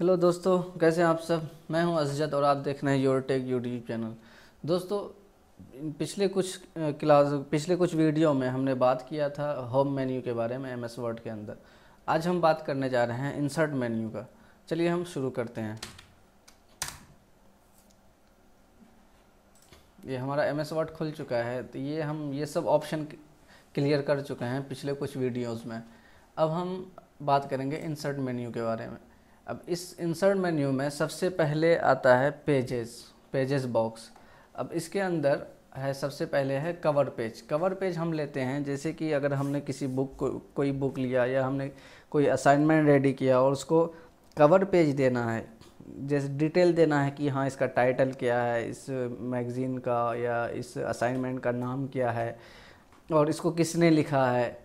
hello दोस्तों कैसे हैं आप सब मैं हूं अजजत और आप देख रहे हैं योर टेक यूट्यूब चैनल दोस्तों पिछले कुछ क्लास पिछले कुछ वीडियो में हमने बात किया था होम मेन्यू के बारे में एम एस वर्ड के अंदर आज हम बात करने जा रहे हैं इंसर्ट मेन्यू का चलिए हम शुरू करते हैं ये हमारा एम एस वर्ड खुल चुका है तो ये हम ये सब ऑप्शन क्लियर कर चुके हैं पिछले कुछ वीडियोज़ में अब हम बात करेंगे इंसर्ट मेन्यू के बारे में अब इस इंसर्ट मेन्यू में सबसे पहले आता है पेजेस पेजेस बॉक्स अब इसके अंदर है सबसे पहले है कवर पेज कवर पेज हम लेते हैं जैसे कि अगर हमने किसी बुक को कोई बुक लिया या हमने कोई असाइनमेंट रेडी किया और उसको कवर पेज देना है जैसे डिटेल देना है कि हाँ इसका टाइटल क्या है इस मैगज़ीन का या इस असाइनमेंट का नाम क्या है और इसको किसने लिखा है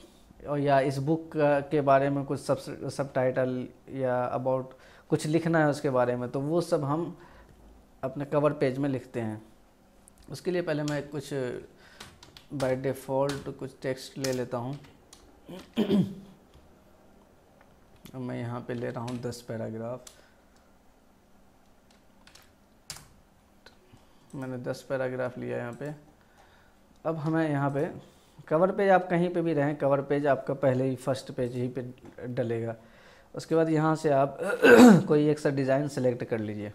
या इस बुक uh, के बारे में कुछ सब सब टाइटल या अबाउट कुछ लिखना है उसके बारे में तो वो सब हम अपने कवर पेज में लिखते हैं उसके लिए पहले मैं कुछ बाय uh, डिफ़ॉल्ट कुछ टेक्स्ट ले लेता हूँ मैं यहाँ पे ले रहा हूँ दस पैराग्राफ मैंने दस पैराग्राफ लिया यहाँ पे अब हमें यहाँ पे कवर पेज आप कहीं पे भी रहें कवर पेज आपका पहले ही फर्स्ट पेज ही पे डलेगा उसके बाद यहाँ से आप कोई एक सा डिज़ाइन सेलेक्ट कर लीजिए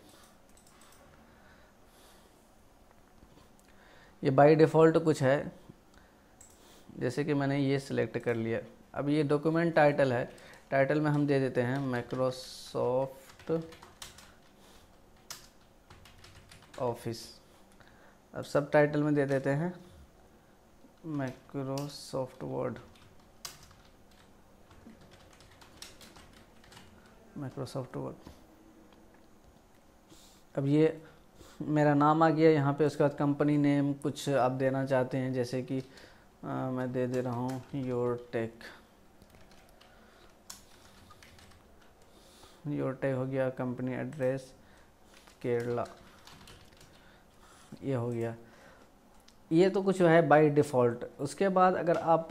ये बाय डिफ़ॉल्ट कुछ है जैसे कि मैंने ये सिलेक्ट कर लिया अब ये डॉक्यूमेंट टाइटल है टाइटल में हम दे देते हैं माइक्रोसॉफ्ट ऑफिस अब सब टाइटल में दे देते हैं माइक्रोसॉफ्ट वर्ड माइक्रोसॉफ्ट वर्ड अब ये मेरा नाम आ गया यहाँ पे उसके बाद कंपनी नेम कुछ आप देना चाहते हैं जैसे कि आ, मैं दे दे रहा हूँ योर टेक योर टेक हो गया कंपनी एड्रेस केरला ये हो गया ये तो कुछ है बाय डिफ़ॉल्ट उसके बाद अगर आप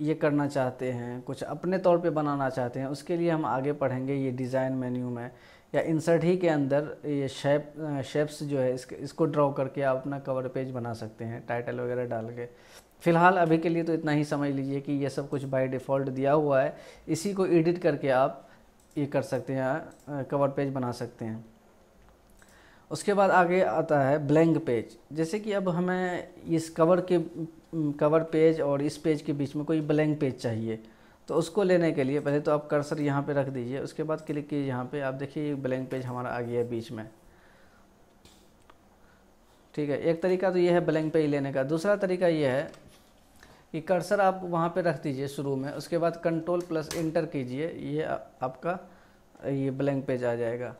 ये करना चाहते हैं कुछ अपने तौर पे बनाना चाहते हैं उसके लिए हम आगे पढ़ेंगे ये डिज़ाइन मेन्यू में या इंसर्ट ही के अंदर ये शेप शेप्स जो है इसके इसको ड्रॉ करके आप अपना कवर पेज बना सकते हैं टाइटल वगैरह डाल के फ़िलहाल अभी के लिए तो इतना ही समझ लीजिए कि ये सब कुछ बाय डिफ़ॉल्ट दिया हुआ है इसी को एडिट करके आप ये कर सकते हैं कवर पेज बना सकते हैं उसके बाद आगे आता है ब्लैंक पेज जैसे कि अब हमें इस कवर के कवर पेज और इस पेज के बीच में कोई ब्लैंक पेज चाहिए तो उसको लेने के लिए पहले तो आप कर्सर यहाँ पे रख दीजिए उसके बाद क्लिक कीजिए यहाँ पे आप देखिए ब्लैंक पेज हमारा आ गया है बीच में ठीक है एक तरीका तो ये है ब्लैंक पेज लेने का दूसरा तरीका ये है कि कर्सर आप वहाँ पे रख दीजिए शुरू में उसके बाद कंट्रोल प्लस इंटर कीजिए ये आपका ये ब्लैंक पेज आ जाएगा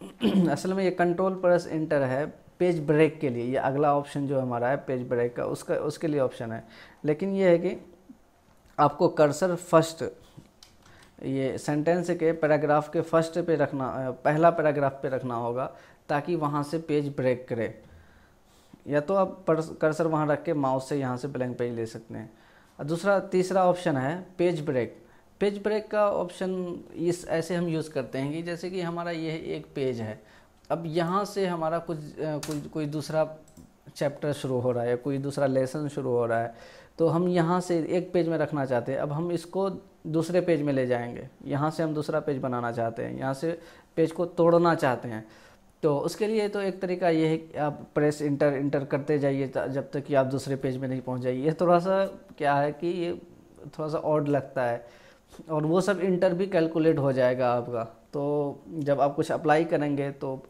असल में ये कंट्रोल प्लस इंटर है पेज ब्रेक के लिए ये अगला ऑप्शन जो हमारा है पेज ब्रेक का उसका उसके लिए ऑप्शन है लेकिन ये है कि आपको कर्सर फर्स्ट ये सेंटेंस के पैराग्राफ के फर्स्ट पे रखना पहला पैराग्राफ पे रखना होगा ताकि वहाँ से पेज ब्रेक करे या तो आप कर्सर वहाँ रख के माउस से यहाँ से ब्लैंक पेज ले सकते हैं दूसरा तीसरा ऑप्शन है पेज ब्रेक पेज ब्रेक का ऑप्शन इस ऐसे हम यूज़ करते हैं कि जैसे कि हमारा यह एक पेज है अब यहाँ से हमारा कुछ कुछ कोई दूसरा चैप्टर शुरू हो रहा है कोई दूसरा लेसन शुरू हो रहा है तो हम यहाँ से एक पेज में रखना चाहते हैं अब हम इसको दूसरे पेज में ले जाएंगे यहाँ से हम दूसरा पेज बनाना चाहते हैं यहाँ से पेज को तोड़ना चाहते हैं तो उसके लिए तो एक तरीका ये है कि आप प्रेस इंटर इंटर करते जाइए जब तक कि आप दूसरे पेज में नहीं पहुँच जाइए थोड़ा सा क्या है कि ये थोड़ा सा ऑड लगता है और वो सब इंटर भी कैलकुलेट हो जाएगा आपका तो जब आप कुछ अप्लाई करेंगे तो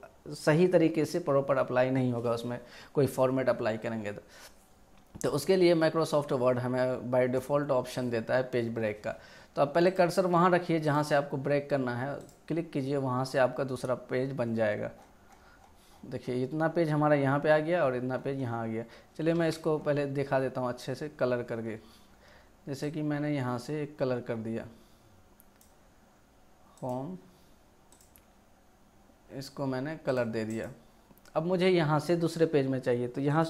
सही तरीके से प्रॉपर अप्लाई नहीं होगा उसमें कोई फॉर्मेट अप्लाई करेंगे तो तो उसके लिए माइक्रोसॉफ्ट वर्ड हमें बाय डिफ़ॉल्ट ऑप्शन देता है पेज ब्रेक का तो आप पहले कर्सर वहाँ रखिए जहाँ से आपको ब्रेक करना है क्लिक कीजिए वहाँ से आपका दूसरा पेज बन जाएगा देखिए इतना पेज हमारा यहाँ पे आ गया और इतना पेज यहाँ आ गया चलिए मैं इसको पहले दिखा देता हूँ अच्छे से कलर करके जैसे कि मैंने यहाँ से एक कलर कर दिया होम इसको मैंने कलर दे दिया अब मुझे यहाँ से दूसरे पेज में चाहिए तो यहाँ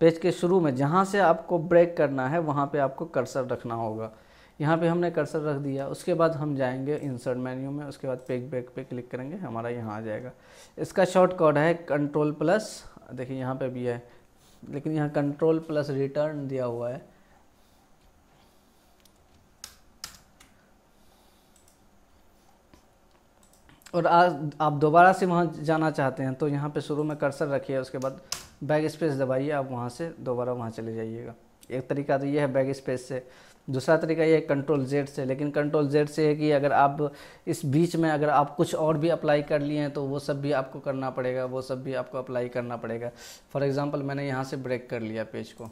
पेज के शुरू में जहाँ से आपको ब्रेक करना है वहाँ पे आपको कर्सर रखना होगा यहाँ पे हमने कर्सर रख दिया उसके बाद हम जाएंगे इंसर्ट मेन्यू में उसके बाद पेज ब्रेक पे क्लिक करेंगे हमारा यहाँ आ जाएगा इसका शॉर्ट कोड है कंट्रोल प्लस देखिए यहाँ पे भी है लेकिन यहाँ कंट्रोल प्लस रिटर्न दिया हुआ है और आज आप दोबारा से वहाँ जाना चाहते हैं तो यहाँ पे शुरू में कर्सर रखिए उसके बाद बैक स्पेस दबाइए आप वहाँ से दोबारा वहाँ चले जाइएगा एक तरीका तो ये है बैक स्पेस से दूसरा तरीका ये है कंट्रोल जेड से लेकिन कंट्रोल जेड से है कि अगर आप इस बीच में अगर आप कुछ और भी अप्लाई कर लिए हैं तो वो सब भी आपको करना पड़ेगा वो सब भी आपको अप्लाई करना पड़ेगा फॉर एग्ज़ाम्पल मैंने यहाँ से ब्रेक कर लिया पेज को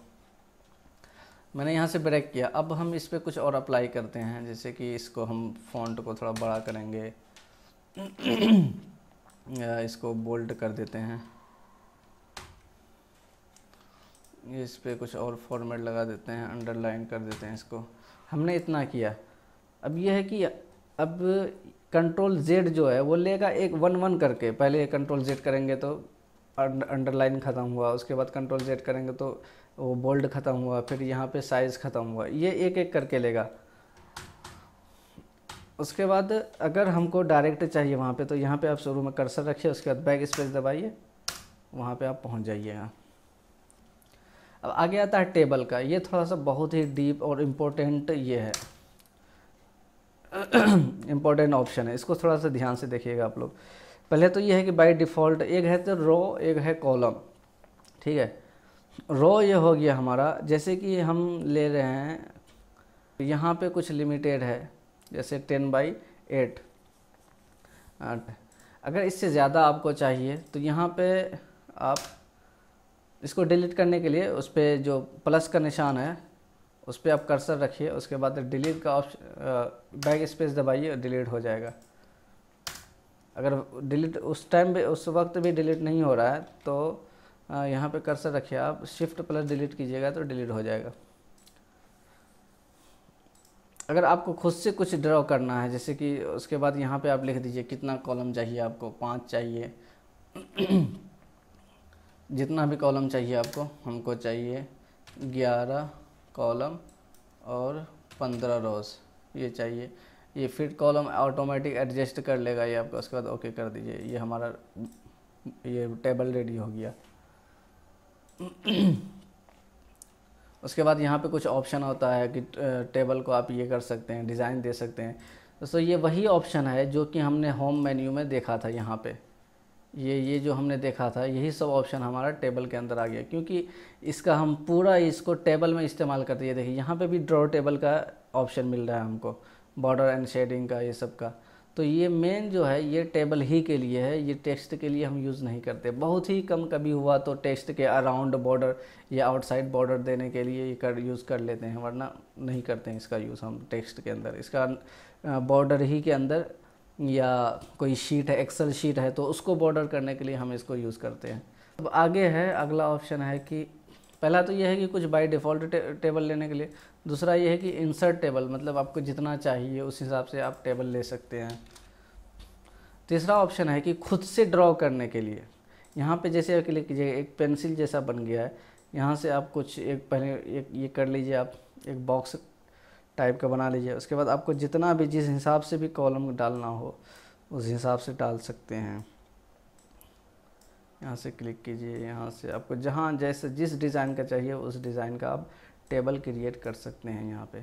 मैंने यहाँ से ब्रेक किया अब हम इस पर कुछ और अप्लाई करते हैं जैसे कि इसको हम फॉन्ट को थोड़ा बड़ा करेंगे इसको बोल्ड कर देते हैं इस पर कुछ और फॉर्मेट लगा देते हैं अंडरलाइन कर देते हैं इसको हमने इतना किया अब यह है कि अब कंट्रोल जेड जो है वो लेगा एक वन वन करके पहले कंट्रोल जेड करेंगे तो अंडरलाइन ख़त्म हुआ उसके बाद कंट्रोल जेड करेंगे तो वो बोल्ड ख़त्म हुआ फिर यहाँ पे साइज़ ख़त्म हुआ ये एक एक करके लेगा उसके बाद अगर हमको डायरेक्ट चाहिए वहाँ पे तो यहाँ पे आप शुरू में कर्सर रखिए उसके बाद बैक स्पेस दबाइए वहाँ पे आप पहुँच जाइएगा अब आगे आता है टेबल का ये थोड़ा सा बहुत ही डीप और इम्पोर्टेंट ये है इम्पोर्टेंट ऑप्शन है इसको थोड़ा सा ध्यान से देखिएगा आप लोग पहले तो ये है कि बाई डिफ़ॉल्ट एक है तो रो एक है कॉलम ठीक है रो ये हो गया हमारा जैसे कि हम ले रहे हैं यहाँ पे कुछ लिमिटेड है जैसे टेन बाई एट अगर इससे ज़्यादा आपको चाहिए तो यहाँ पे आप इसको डिलीट करने के लिए उस पर जो प्लस का निशान है उस पर आप कर्सर रखिए उसके बाद डिलीट का ऑप्शन बैक स्पेस दबाइए और डिलीट हो जाएगा अगर डिलीट उस टाइम भी उस वक्त भी डिलीट नहीं हो रहा है तो यहाँ पे कर्सर रखिए आप शिफ्ट प्लस डिलीट कीजिएगा तो डिलीट हो जाएगा अगर आपको खुद से कुछ ड्रॉ करना है जैसे कि उसके बाद यहाँ पे आप लिख दीजिए कितना कॉलम चाहिए आपको पाँच चाहिए जितना भी कॉलम चाहिए आपको हमको चाहिए ग्यारह कॉलम और पंद्रह रोज ये चाहिए ये फिर कॉलम ऑटोमेटिक एडजस्ट कर लेगा ये आपका उसके बाद ओके कर दीजिए ये हमारा ये टेबल रेडी हो गया उसके बाद यहाँ पे कुछ ऑप्शन होता है कि टेबल को आप ये कर सकते हैं डिज़ाइन दे सकते हैं दोस्तों तो ये वही ऑप्शन है जो कि हमने होम मेन्यू में देखा था यहाँ पे ये ये जो हमने देखा था यही सब ऑप्शन हमारा टेबल के अंदर आ गया क्योंकि इसका हम पूरा इसको टेबल में इस्तेमाल करते हैं देखिए यहाँ पे भी ड्रॉ टेबल का ऑप्शन मिल रहा है हमको बॉर्डर एंड शेडिंग का ये सब का तो ये मेन जो है ये टेबल ही के लिए है ये टेक्स्ट के लिए हम यूज़ नहीं करते बहुत ही कम कभी हुआ तो टेक्स्ट के अराउंड बॉर्डर या आउटसाइड बॉर्डर देने के लिए ये कर यूज़ कर लेते हैं वरना नहीं करते हैं इसका यूज़ हम टेक्स्ट के अंदर इसका बॉर्डर ही के अंदर या कोई शीट है एक्सल शीट है तो उसको बॉर्डर करने के लिए हम इसको यूज़ करते हैं अब आगे है अगला ऑप्शन है कि पहला तो यह है कि कुछ बाई डिफ़ॉल्ट टेबल लेने के लिए दूसरा ये है कि इंसर्ट टेबल मतलब आपको जितना चाहिए उस हिसाब से आप टेबल ले सकते हैं तीसरा ऑप्शन है कि खुद से ड्रॉ करने के लिए यहाँ पे जैसे क्लिक कीजिए एक पेंसिल जैसा बन गया है यहाँ से आप कुछ एक पहले एक ये कर लीजिए आप एक बॉक्स टाइप का बना लीजिए उसके बाद आपको जितना भी जिस हिसाब से भी कॉलम डालना हो उस हिसाब से डाल सकते हैं यहाँ से क्लिक कीजिए यहाँ से आपको जहाँ जैसे जिस डिज़ाइन का चाहिए उस डिज़ाइन का आप टेबल क्रिएट कर सकते हैं यहाँ पे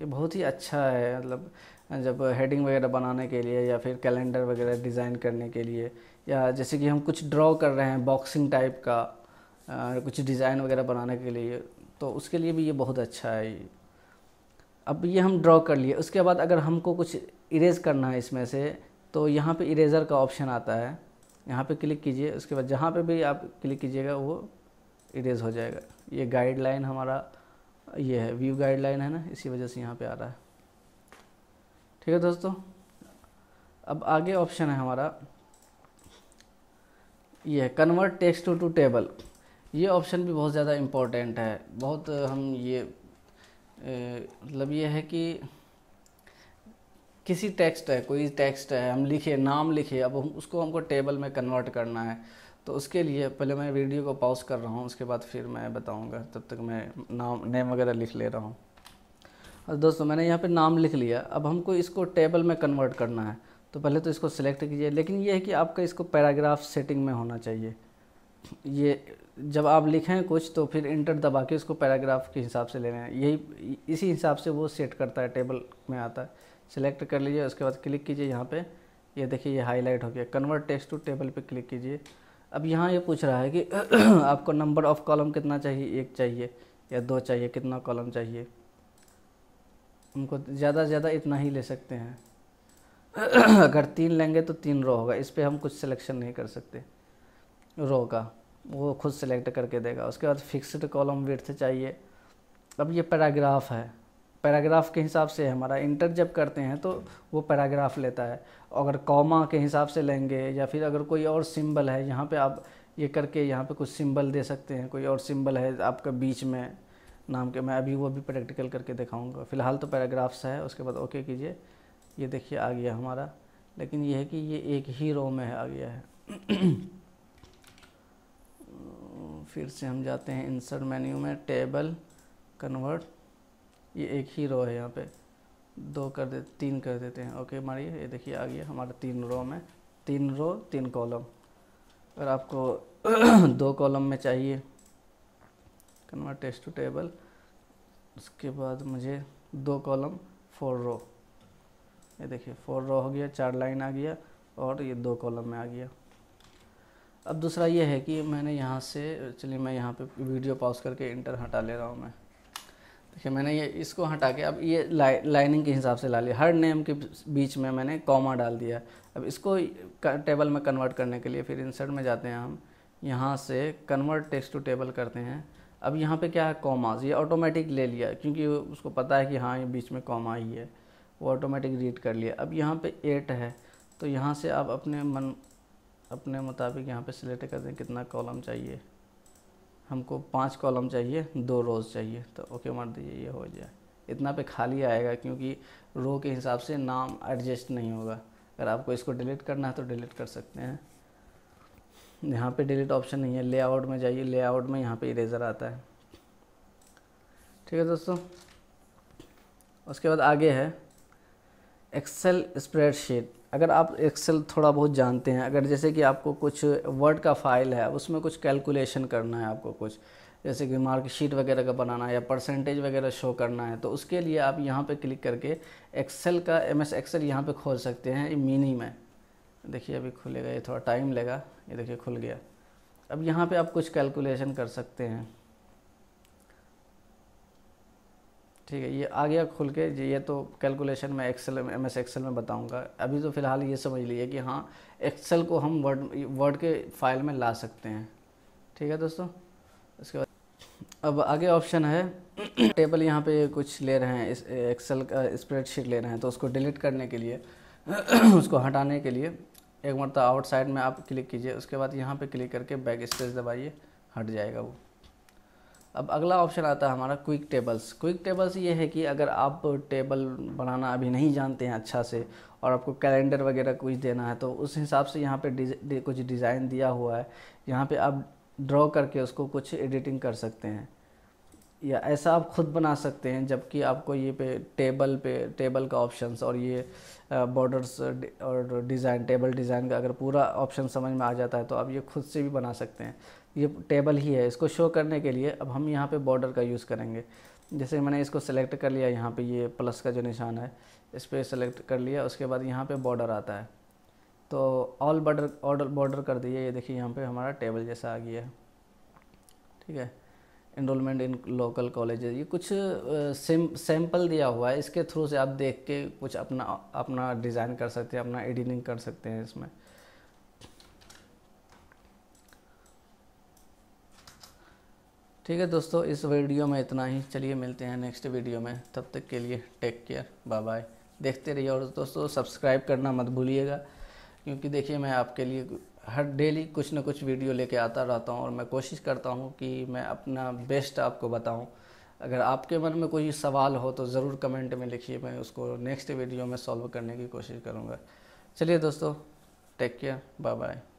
ये बहुत ही अच्छा है मतलब जब हेडिंग वगैरह बनाने के लिए या फिर कैलेंडर वगैरह डिज़ाइन करने के लिए या जैसे कि हम कुछ ड्रॉ कर रहे हैं बॉक्सिंग टाइप का आ, कुछ डिज़ाइन वगैरह बनाने के लिए तो उसके लिए भी ये बहुत अच्छा है अब ये हम ड्रॉ कर लिए उसके बाद अगर हमको कुछ इरेज़ करना है इसमें से तो यहाँ पे इरेज़र का ऑप्शन आता है यहाँ पे क्लिक कीजिए उसके बाद जहाँ पे भी आप क्लिक कीजिएगा वो इरेज हो जाएगा ये गाइडलाइन हमारा ये है व्यू गाइडलाइन है ना इसी वजह से यहाँ पे आ रहा है ठीक है दोस्तों अब आगे ऑप्शन है हमारा ये है convert text to to table ये ऑप्शन भी बहुत ज़्यादा इम्पोर्टेंट है बहुत हम ये मतलब ये है कि किसी टेक्स्ट है कोई टेक्स्ट है हम लिखे नाम लिखे अब हम उसको हमको टेबल में कन्वर्ट करना है तो उसके लिए पहले मैं वीडियो को पॉज कर रहा हूँ उसके बाद फिर मैं बताऊँगा तब तक मैं नाम नेम वगैरह लिख ले रहा हूँ और दोस्तों मैंने यहाँ पे नाम लिख लिया अब हमको इसको टेबल में कन्वर्ट करना है तो पहले तो इसको सिलेक्ट कीजिए लेकिन ये है कि आपका इसको पैराग्राफ सेटिंग में होना चाहिए ये जब आप लिखें कुछ तो फिर इंटर दबा के उसको पैराग्राफ के हिसाब से लेना है यही इसी हिसाब से वो सेट करता है टेबल में आता है सिलेक्ट कर लीजिए उसके बाद क्लिक कीजिए यहाँ पे ये देखिए ये हाईलाइट हो गया कन्वर्ट टेक्स्ट टू टेबल पे क्लिक कीजिए अब यहाँ ये पूछ रहा है कि आपको नंबर ऑफ कॉलम कितना चाहिए एक चाहिए या दो चाहिए कितना कॉलम चाहिए हमको ज़्यादा से ज़्यादा इतना ही ले सकते हैं अगर तीन लेंगे तो तीन रो होगा इस पर हम कुछ सिलेक्शन नहीं कर सकते रो का वो खुद सेलेक्ट करके देगा उसके बाद फिक्स्ड कॉलम विर्थ चाहिए अब ये पैराग्राफ है पैराग्राफ के हिसाब से हमारा इंटर जब करते हैं तो वो पैराग्राफ लेता है अगर कॉमा के हिसाब से लेंगे या फिर अगर कोई और सिंबल है यहाँ पे आप ये करके यहाँ पे कुछ सिंबल दे सकते हैं कोई और सिंबल है आपका बीच में नाम के मैं अभी वो भी प्रैक्टिकल करके दिखाऊंगा फिलहाल तो पैराग्राफ्स है उसके बाद ओके कीजिए ये देखिए आ गया हमारा लेकिन ये है कि ये एक ही रो में आ गया है फिर से हम जाते हैं इंसर्ट मेन्यू में टेबल कन्वर्ट ये एक ही रो है यहाँ पे दो कर दे तीन कर देते हैं ओके मारिए ये देखिए आ गया हमारा तीन रो में तीन रो तीन कॉलम अगर आपको दो कॉलम में चाहिए कन्वर्ट टेस्ट टू टेबल उसके बाद मुझे दो कॉलम फोर रो ये देखिए फोर रो हो गया चार लाइन आ गया और ये दो कॉलम में आ गया अब दूसरा ये है कि मैंने यहाँ से एक्चुअली मैं यहाँ पे वीडियो पॉज करके इंटर हटा ले रहा हूँ मैं देखिए मैंने ये इसको हटा के अब ये लाइ लाइनिंग के हिसाब से ला लिया हर नेम के बीच में मैंने कॉमा डाल दिया अब इसको टेबल में कन्वर्ट करने के लिए फिर इंसर्ट में जाते हैं हम यहाँ से कन्वर्ट टेक्स्ट टू टेबल करते हैं अब यहाँ पे क्या है कॉमाज ये ऑटोमेटिक ले लिया क्योंकि उसको पता है कि हाँ ये बीच में कॉमा ही है वो ऑटोमेटिक रीड कर लिया अब यहाँ पे एट है तो यहाँ से आप अपने मन अपने मुताबिक यहाँ पे सिलेक्ट कर दें कितना कॉलम चाहिए हमको पाँच कॉलम चाहिए दो रोज़ चाहिए तो ओके मार दीजिए ये हो जाए इतना पे खाली आएगा क्योंकि रो के हिसाब से नाम एडजस्ट नहीं होगा अगर आपको इसको डिलीट करना है तो डिलीट कर सकते हैं यहाँ पे डिलीट ऑप्शन नहीं है लेआउट में जाइए लेआउट में यहाँ पे इरेज़र आता है ठीक है दोस्तों उसके बाद आगे है एक्सेल स्प्रेडशीट अगर आप एक्सेल थोड़ा बहुत जानते हैं अगर जैसे कि आपको कुछ वर्ड का फाइल है उसमें कुछ कैलकुलेशन करना है आपको कुछ जैसे कि मार्कशीट वगैरह का बनाना है या परसेंटेज वगैरह शो करना है तो उसके लिए आप यहाँ पे क्लिक करके एक्सेल का एम एस एक्सेल यहाँ पर खोल सकते हैं मिनी में देखिए अभी खुलेगा ये थोड़ा टाइम लेगा ये देखिए खुल गया अब यहाँ पे आप कुछ कैलकुलेशन कर सकते हैं ठीक है ये आ गया खुल के ये तो कैलकुलेशन मैं एक्सेल एम एस एक्सेल में बताऊंगा अभी तो फ़िलहाल ये समझ लीजिए कि हाँ एक्सेल को हम वर्ड वर्ड के फाइल में ला सकते हैं ठीक है दोस्तों इसके बाद अब आगे ऑप्शन है टेबल यहाँ पे कुछ ले रहे हैं एक्सेल का स्प्रेडशीट ले रहे हैं तो उसको डिलीट करने के लिए उसको हटाने के लिए एक मरतब आउटसाइड में आप क्लिक कीजिए उसके बाद यहाँ पर क्लिक करके बैक स्पेस दबाइए हट जाएगा वो अब अगला ऑप्शन आता है हमारा क्विक टेबल्स क्विक टेबल्स ये है कि अगर आप टेबल बनाना अभी नहीं जानते हैं अच्छा से और आपको कैलेंडर वगैरह कुछ देना है तो उस हिसाब से यहाँ पे डिज, कुछ डिज़ाइन दिया हुआ है यहाँ पे आप ड्रॉ करके उसको कुछ एडिटिंग कर सकते हैं या ऐसा आप खुद बना सकते हैं जबकि आपको ये पे टेबल पे टेबल का ऑप्शंस और ये बॉर्डर्स और डिज़ाइन टेबल डिज़ाइन का अगर पूरा ऑप्शन समझ में आ जाता है तो आप ये खुद से भी बना सकते हैं ये टेबल ही है इसको शो करने के लिए अब हम यहाँ पे बॉर्डर का यूज़ करेंगे जैसे मैंने इसको सेलेक्ट कर लिया यहाँ पे ये प्लस का जो निशान है इस पर सेलेक्ट कर लिया उसके बाद यहाँ पे बॉर्डर आता है तो ऑल बॉर्डर ऑर्डर बॉर्डर कर दिए ये देखिए यहाँ पे हमारा टेबल जैसा आ गया है ठीक है इनरोलमेंट इन लोकल कॉलेज ये कुछ सैम्पल दिया हुआ है इसके थ्रू से आप देख के कुछ अपना अपना डिज़ाइन कर सकते हैं अपना एडिटिंग कर सकते हैं इसमें ठीक है दोस्तों इस वीडियो में इतना ही चलिए मिलते हैं नेक्स्ट वीडियो में तब तक के लिए टेक केयर बाय बाय देखते रहिए और दोस्तों सब्सक्राइब करना मत भूलिएगा क्योंकि देखिए मैं आपके लिए हर डेली कुछ ना कुछ वीडियो लेके आता रहता हूँ और मैं कोशिश करता हूँ कि मैं अपना बेस्ट आपको बताऊँ अगर आपके मन में कोई सवाल हो तो ज़रूर कमेंट में लिखिए मैं उसको नेक्स्ट वीडियो में सॉल्व करने की कोशिश करूँगा चलिए दोस्तों टेक केयर बाय बाय